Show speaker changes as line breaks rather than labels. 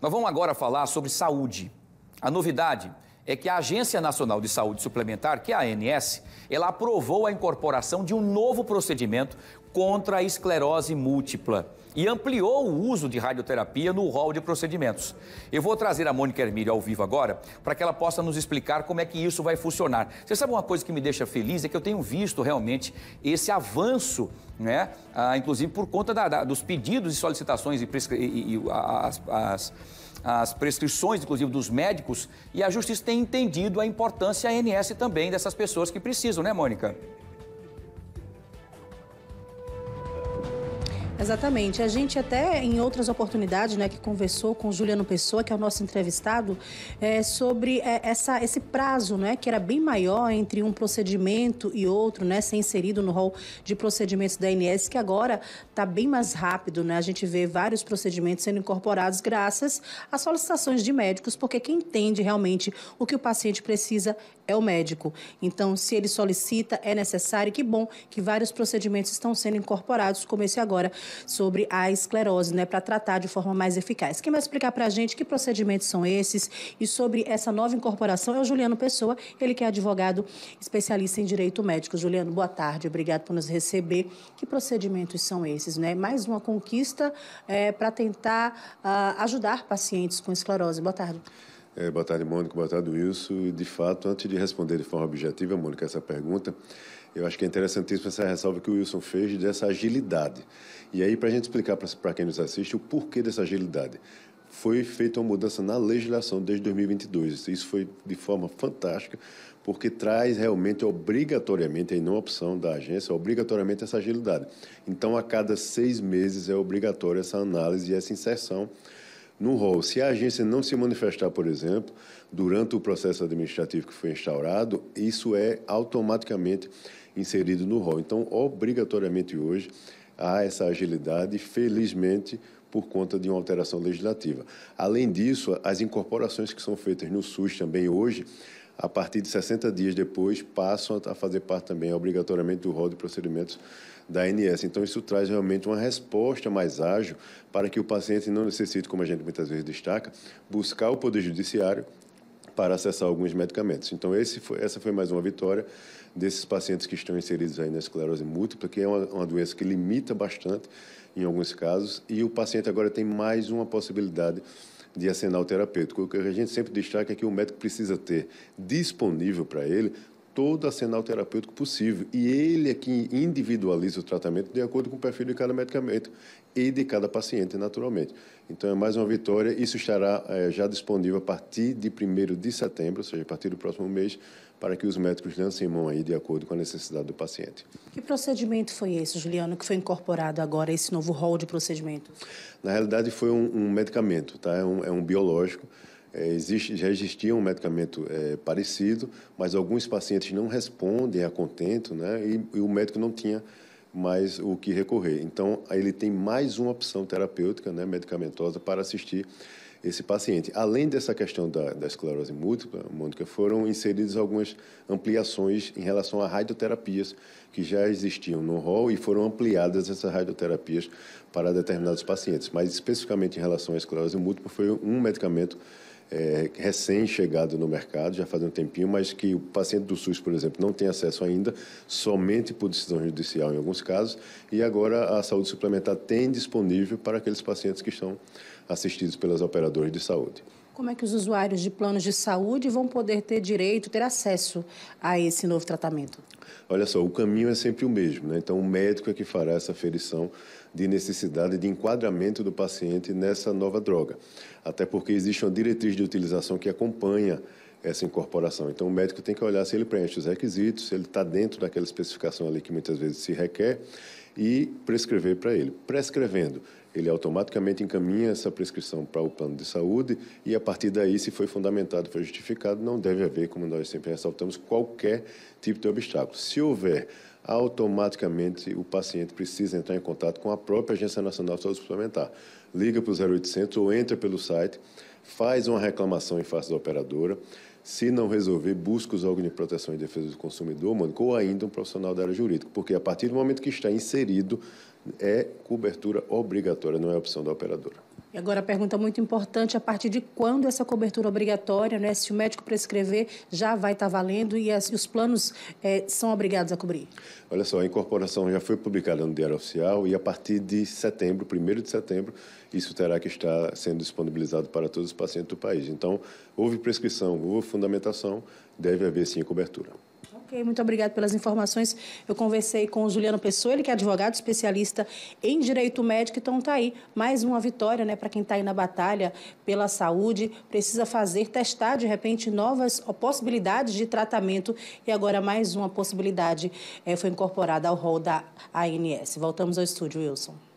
Nós vamos agora falar sobre saúde. A novidade é que a Agência Nacional de Saúde Suplementar, que é a ANS, ela aprovou a incorporação de um novo procedimento contra a esclerose múltipla e ampliou o uso de radioterapia no rol de procedimentos. Eu vou trazer a Mônica Hermílio ao vivo agora para que ela possa nos explicar como é que isso vai funcionar. Você sabe uma coisa que me deixa feliz é que eu tenho visto realmente esse avanço, né? Ah, inclusive por conta da, da, dos pedidos e solicitações e, e, e as, as as prescrições, inclusive, dos médicos, e a justiça tem entendido a importância a ANS também dessas pessoas que precisam, né, Mônica?
Exatamente. A gente até em outras oportunidades, né, que conversou com Juliano Pessoa, que é o nosso entrevistado, é, sobre é, essa, esse prazo, né, que era bem maior entre um procedimento e outro, né, ser inserido no rol de procedimentos da ANS, que agora está bem mais rápido, né? A gente vê vários procedimentos sendo incorporados graças às solicitações de médicos, porque quem entende realmente o que o paciente precisa é o médico. Então, se ele solicita, é necessário. Que bom que vários procedimentos estão sendo incorporados, como esse agora sobre a esclerose, né, para tratar de forma mais eficaz. Quem vai explicar para a gente que procedimentos são esses e sobre essa nova incorporação é o Juliano Pessoa, ele que é advogado especialista em direito médico. Juliano, boa tarde, obrigado por nos receber. Que procedimentos são esses, né? Mais uma conquista é, eh, para tentar uh, ajudar pacientes com esclerose. Boa tarde.
É, boa tarde, Mônica. Boa tarde, Wilson. De fato, antes de responder de forma objetiva, Mônica, essa pergunta, eu acho que é interessantíssima essa ressalva que o Wilson fez dessa agilidade. E aí, para a gente explicar para quem nos assiste o porquê dessa agilidade. Foi feita uma mudança na legislação desde 2022. Isso foi de forma fantástica, porque traz realmente, obrigatoriamente, e não opção da agência, obrigatoriamente essa agilidade. Então, a cada seis meses é obrigatória essa análise e essa inserção no rol. Se a agência não se manifestar, por exemplo, durante o processo administrativo que foi instaurado, isso é automaticamente inserido no rol. Então, obrigatoriamente hoje, há essa agilidade, felizmente, por conta de uma alteração legislativa. Além disso, as incorporações que são feitas no SUS também hoje, a partir de 60 dias depois, passam a fazer parte também obrigatoriamente do rol de procedimentos da ANS. Então, isso traz realmente uma resposta mais ágil para que o paciente não necessite, como a gente muitas vezes destaca, buscar o Poder Judiciário para acessar alguns medicamentos. Então, foi, essa foi mais uma vitória desses pacientes que estão inseridos aí na esclerose múltipla, que é uma, uma doença que limita bastante em alguns casos, e o paciente agora tem mais uma possibilidade de o terapêutico. O que a gente sempre destaca é que o médico precisa ter disponível para ele todo arsenal terapêutico possível. E ele é que individualiza o tratamento de acordo com o perfil de cada medicamento e de cada paciente, naturalmente. Então, é mais uma vitória. Isso estará é, já disponível a partir de 1 de setembro, ou seja, a partir do próximo mês, para que os médicos lancem mão aí de acordo com a necessidade do paciente.
Que procedimento foi esse, Juliano, que foi incorporado agora, esse novo rol de procedimentos?
Na realidade, foi um, um medicamento, tá? é um, é um biológico é, existe, já existia um medicamento é, parecido, mas alguns pacientes não respondem a contento, né? E, e, o médico não tinha mais o que recorrer. Então, ele tem mais uma opção terapêutica, né, medicamentosa, para assistir esse paciente. Além dessa questão da, da esclerose múltipla, Mônica, foram inseridas algumas ampliações em relação a radioterapias que já existiam no rol e foram ampliadas essas radioterapias para determinados pacientes. Mas especificamente em relação à esclerose múltipla, foi um medicamento é, recém-chegado no mercado, já faz um tempinho, mas que o paciente do SUS, por exemplo, não tem acesso ainda, somente por decisão judicial em alguns casos, e agora a saúde suplementar tem disponível para aqueles pacientes que estão assistidos pelas operadoras de saúde.
Como é que os usuários de planos de saúde vão poder ter direito, ter acesso a esse novo tratamento?
Olha só, o caminho é sempre o mesmo, né? Então, o médico é que fará essa aferição de necessidade de enquadramento do paciente nessa nova droga. Até porque existe uma diretriz de utilização que acompanha essa incorporação. Então, o médico tem que olhar se ele preenche os requisitos, se ele está dentro daquela especificação ali que muitas vezes se requer e prescrever para ele. Prescrevendo, ele automaticamente encaminha essa prescrição para o plano de saúde e, a partir daí, se foi fundamentado, foi justificado, não deve haver, como nós sempre ressaltamos, qualquer tipo de obstáculo. Se houver, automaticamente o paciente precisa entrar em contato com a própria Agência Nacional de Saúde Suplementar. Liga para o 0800 ou entra pelo site, faz uma reclamação em face da operadora se não resolver, busca os órgãos de proteção e defesa do consumidor, Mônica, ou ainda um profissional da área jurídica, porque a partir do momento que está inserido, é cobertura obrigatória, não é opção da operadora.
E agora a pergunta muito importante, a partir de quando essa cobertura obrigatória, né? Se o médico prescrever, já vai estar tá valendo e, as, e os planos eh, são obrigados a cobrir?
Olha só, a incorporação já foi publicada no Diário Oficial e a partir de setembro, 1 de setembro, isso terá que estar sendo disponibilizado para todos os pacientes do país. Então, houve prescrição, houve fundamentação, deve haver sim cobertura.
Ok, muito obrigado pelas informações. Eu conversei com o Juliano Pessoa, ele que é advogado especialista em direito médico, então está aí mais uma vitória né, para quem está aí na batalha pela saúde, precisa fazer, testar de repente novas possibilidades de tratamento e agora mais uma possibilidade é, foi incorporada ao rol da ANS. Voltamos ao estúdio, Wilson.